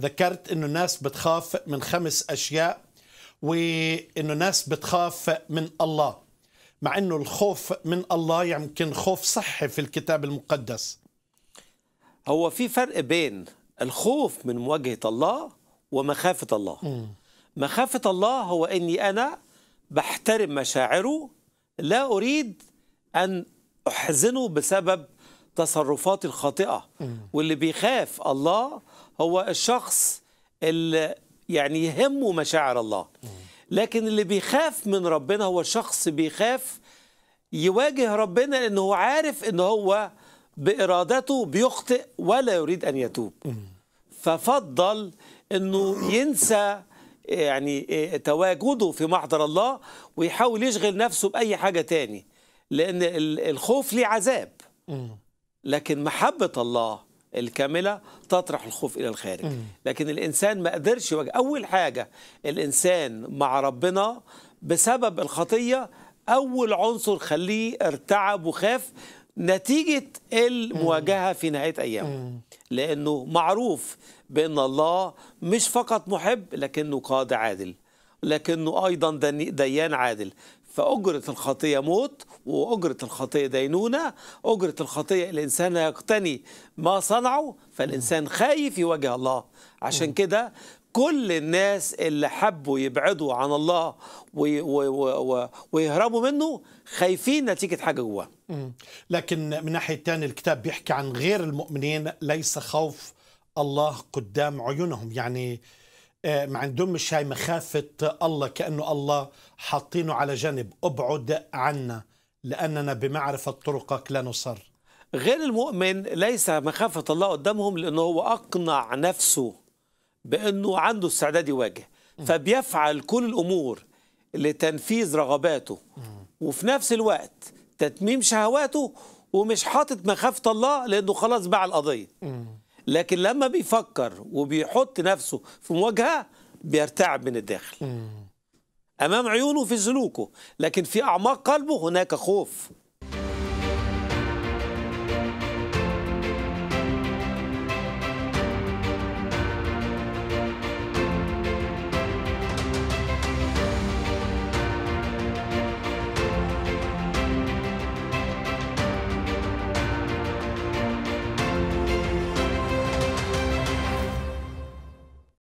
ذكرت انه الناس بتخاف من خمس اشياء وانه الناس بتخاف من الله مع انه الخوف من الله يمكن خوف صحي في الكتاب المقدس هو في فرق بين الخوف من مواجهه الله ومخافه الله م. مخافه الله هو اني انا بحترم مشاعره لا اريد ان احزنه بسبب تصرفاتي الخاطئه واللي بيخاف الله هو الشخص اللي يعني يهمه مشاعر الله لكن اللي بيخاف من ربنا هو شخص بيخاف يواجه ربنا لأنه هو عارف أن هو بإرادته بيخطئ ولا يريد أن يتوب ففضل أنه ينسى يعني تواجده في محضر الله ويحاول يشغل نفسه بأي حاجة تاني لأن الخوف ليه عذاب لكن محبة الله الكاملة تطرح الخوف إلى الخارج لكن الإنسان ما قدرش يواجه أول حاجة الإنسان مع ربنا بسبب الخطية أول عنصر خليه ارتعب وخاف نتيجة المواجهة في نهاية أيامه لأنه معروف بأن الله مش فقط محب لكنه قاضي عادل لكنه أيضا ديان عادل فأجرة الخطية موت وأجرة الخطية دينونة أجرة الخطية الإنسان يقتني ما صنعه فالإنسان خايف يواجه الله عشان كده كل الناس اللي حبوا يبعدوا عن الله ويهربوا منه خايفين نتيجة حاجة جواه لكن من ناحية تانية الكتاب بيحكي عن غير المؤمنين ليس خوف الله قدام عيونهم يعني آه، ما عندهمش هاي مخافة الله كأنه الله حاطينه على جنب ابعد عنا لأننا بمعرفة طرقك لا نصر غير المؤمن ليس مخافة الله قدامهم لأنه هو أقنع نفسه بأنه عنده استعداد يواجه فبيفعل كل الأمور لتنفيذ رغباته وفي نفس الوقت تتميم شهواته ومش حاطط مخافة الله لأنه خلاص باع القضية لكن لما بيفكر وبيحط نفسه في مواجهه بيرتعب من الداخل امام عيونه في سلوكه لكن في اعماق قلبه هناك خوف